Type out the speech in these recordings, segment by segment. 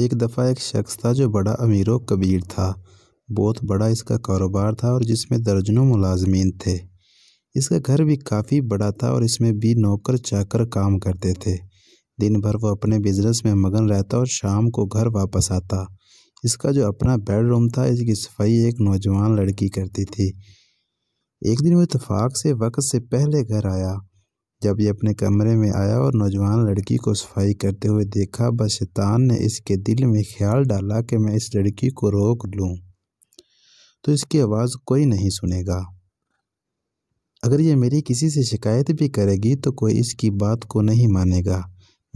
एक दफ़ा एक शख्स था जो बड़ा अमीर व कबीर था बहुत बड़ा इसका कारोबार था और जिसमें दर्जनों मुलाजमीन थे इसका घर भी काफ़ी बड़ा था और इसमें भी नौकर चाकर काम करते थे दिन भर वो अपने बिजनेस में मगन रहता और शाम को घर वापस आता इसका जो अपना बेडरूम था इसकी सफाई एक नौजवान लड़की करती थी एक दिन वो इतफाक़ से वक्त से पहले घर आया जब ये अपने कमरे में आया और नौजवान लड़की को सफाई करते हुए देखा बस शैतान ने इसके दिल में ख्याल डाला कि मैं इस लड़की को रोक लूँ तो इसकी आवाज़ कोई नहीं सुनेगा अगर ये मेरी किसी से शिकायत भी करेगी तो कोई इसकी बात को नहीं मानेगा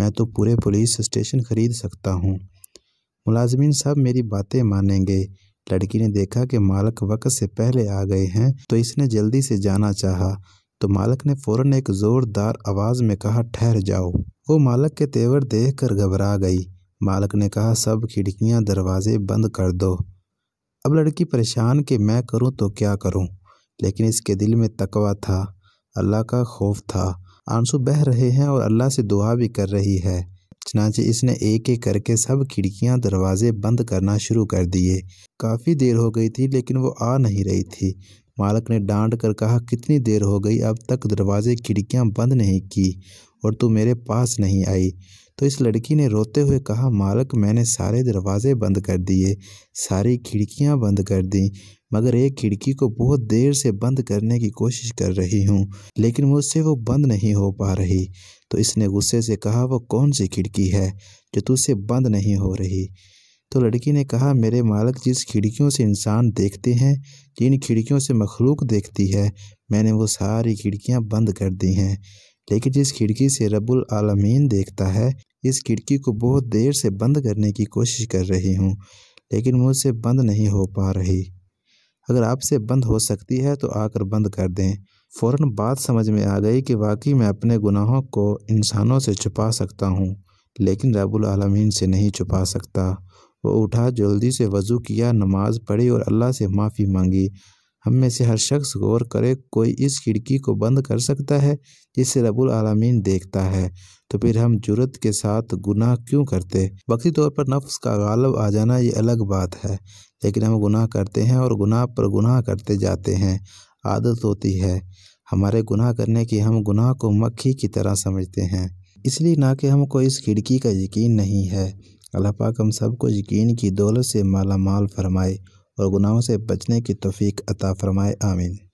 मैं तो पूरे पुलिस स्टेशन खरीद सकता हूँ मुलाजमीन सब मेरी बातें मानेंगे लड़की ने देखा कि मालक वक्त से पहले आ गए हैं तो इसने जल्दी से जाना चाहा तो मालक ने फौरन एक ज़ोरदार आवाज़ में कहा ठहर जाओ वो मालक के तेवर देख कर घबरा गई मालक ने कहा सब खिड़कियाँ दरवाजे बंद कर दो अब लड़की परेशान कि मैं करूँ तो क्या करूँ लेकिन इसके दिल में तकवा था अल्लाह का खौफ था आंसू बह रहे हैं और अल्लाह से दुआ भी कर रही है चनाचे इसने एक एक करके सब खिड़कियां दरवाजे बंद करना शुरू कर दिए काफ़ी देर हो गई थी लेकिन वो आ नहीं रही थी मालक ने डांट कर कहा कितनी देर हो गई अब तक दरवाजे खिड़कियाँ बंद नहीं की और तू मेरे पास नहीं आई तो इस लड़की ने रोते हुए कहा मालक मैंने सारे दरवाजे बंद कर दिए सारी खिड़कियाँ बंद कर दी मगर एक खिड़की को बहुत देर से बंद करने की कोशिश कर रही हूँ लेकिन मुझसे वो बंद नहीं हो पा रही तो इसने गुस्से से कहा वो कौन सी खिड़की है जो तुझसे बंद नहीं हो रही तो लड़की ने कहा मेरे मालिक जिस खिड़कियों से इंसान देखते हैं जिन खिड़कियों से मखलूक देखती है मैंने वो सारी खिड़कियां बंद कर दी हैं लेकिन जिस खिड़की से रबुल आलमीन देखता है इस खिड़की को बहुत देर से बंद करने की कोशिश कर रही हूँ लेकिन मुझसे बंद नहीं हो पा रही अगर आपसे बंद हो सकती है तो आकर बंद कर दें फ़ौर बात समझ में आ गई कि वाकई मैं अपने गुनाहों को इंसानों से छुपा सकता हूँ लेकिन रबुल आलमीन से नहीं छुपा सकता वो उठा जल्दी से वज़ू किया नमाज़ पढ़ी और अल्लाह से माफ़ी मांगी हम में से हर शख्स गौर करे कोई इस खिड़की को बंद कर सकता है जिसे रबुल आलमीन देखता है तो फिर हम जुरत के साथ गुनाह क्यों करते वक्ती तौर पर नफ्स का गालब आ जाना ये अलग बात है लेकिन हम गुनाह करते हैं और गुनाह पर गुनाह करते जाते हैं आदत होती है हमारे गुनाह करने की हम गुनाह को मक्खी की तरह समझते हैं इसलिए ना कि हमको इस खिड़की का यकीन नहीं है अल्लाह पाक हम सबको यकीन की दौलत से माला माल फरमाए और गुनाहों से बचने की तोफ़ी अता फरमाए आमीन